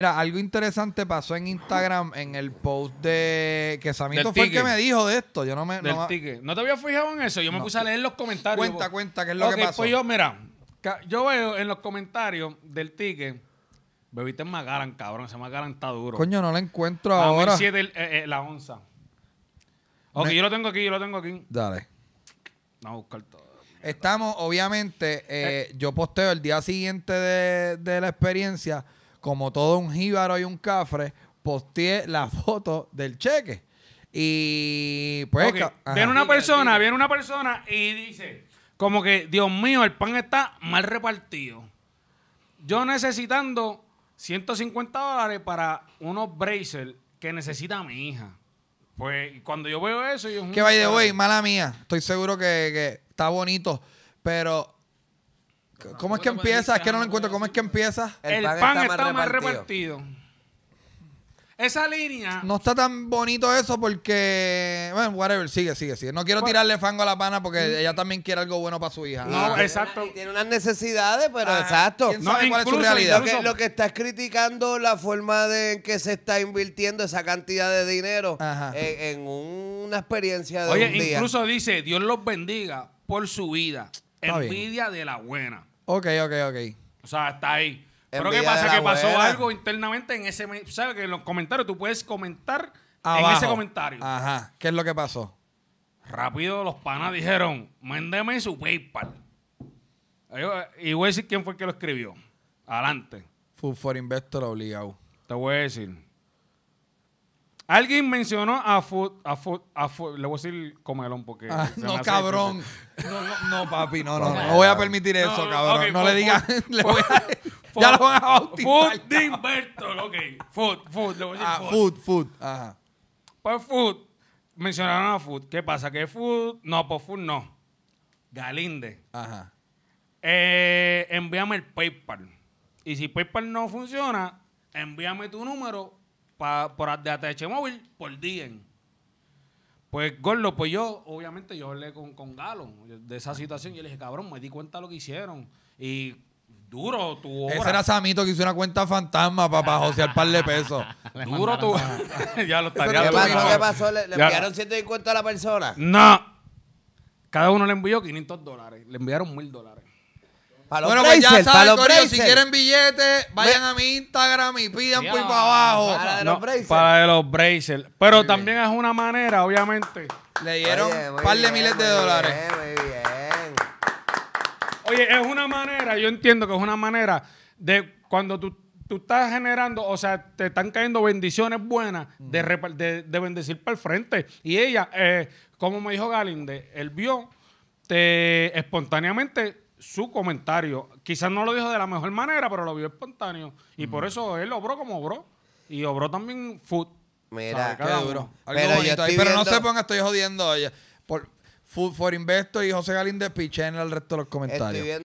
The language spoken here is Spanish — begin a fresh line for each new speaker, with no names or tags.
Mira, algo interesante pasó en Instagram en el post de que Samito fue el que me dijo de esto. Yo no me no, te
había fijado en eso? Yo me puse a leer los comentarios. cuenta, cuenta qué es lo que pues pasó. Pues yo, mira, yo veo en los comentarios del ticket, bebiste en Magaran, cabrón. Ese Magaran está duro. Coño, no la encuentro ahora. Eh, eh, la onza. Ok, yo lo tengo aquí, yo lo tengo aquí. Dale. Vamos
a buscar todo. Estamos, obviamente, eh, yo posteo el día siguiente de, de la experiencia como todo un jíbaro y un cafre, posteé la foto del cheque. Y pues. Viene una persona,
viene una persona y dice:
Como que, Dios mío, el
pan está mal repartido. Yo necesitando 150 dólares para unos braces que necesita mi hija. Pues cuando yo veo eso, yo. Que vaya mm, de
mala mía. Estoy seguro que, que está bonito, pero ¿Cómo es que empieza? Es que no lo encuentro. ¿Cómo es que empieza? El pan, está, más, repartido. Esa línea. No está tan bonito eso porque. Bueno, whatever, sigue, sigue, sigue. No quiero tirarle fango a la pana porque ella también quiere algo bueno para su hija. No, exacto. Tiene, unas necesidades, pero ah, exacto. cuál es su realidad? Lo que, lo estás criticando, la forma en que se está invirtiendo esa cantidad de dinero eh, en, una experiencia de Oye, un día. incluso
dice: Dios los bendiga por su vida envidia de la buena.
Ok, ok, ok. O sea, está ahí. Pero ¿qué pasa? Que pasó algo
internamente en ese... ¿Sabes? Que en los comentarios tú puedes comentar en ese comentario. Ajá.
¿Qué es lo que pasó?
Rápido los panas dijeron, mándeme su PayPal. Y voy a decir quién fue el que lo escribió. Adelante.
Food for Investor obligado.
Te voy a decir. Alguien mencionó a Food, a food, a food. Le voy a decir comelón porque. Ah, no, cabrón. No, papi, no, no, no. voy a permitir eso, no, cabrón. no le digas. ya lo van a bautizar. Food de Inverto, ok. Food, food. Le voy a decir ah, food. Food, Ajá. Pues food. Mencionaron a food. ¿Qué pasa? ¿Que food? No, por pues food no. Galinde. Ajá. Eh, envíame el PayPal. Y si PayPal no funciona, envíame tu número por de ATH móvil por 10
Pues Gordo, pues yo,
obviamente, yo hablé con, con Galo de esa situación y le dije, cabrón, me di cuenta lo que hicieron. Y duro tu hora Ese era Samito
que hizo una cuenta fantasma para, sea al par de pesos. duro tu. ya lo estaría lo ¿Qué pasó? ¿Le, le enviaron 150 a la persona? No.
Cada uno le envió 500 dólares. Le enviaron 1000 dólares. Para los bueno, pues ya saben, si quieren
billetes, vayan a mi Instagram y pidan por abajo. Para de los braces. Para
los Pero también es una manera, obviamente. Le dieron un par de miles de dólares. muy bien. Oye, es una manera, yo entiendo que es una manera de cuando tú, estás generando, o sea, te están cayendo bendiciones buenas de, de, de bendecir para el frente. Y ella, eh, como me dijo Galinde, él vio, te espontáneamente su comentario. Quizás no lo dijo de la mejor manera, pero lo vio espontáneo. Y por eso él obró como
obró. Y obró también food. Mira, qué duro. Pero, no se pongan, estoy jodiendo. Por, food for Investor y José Galín de Piché en el resto de los comentarios.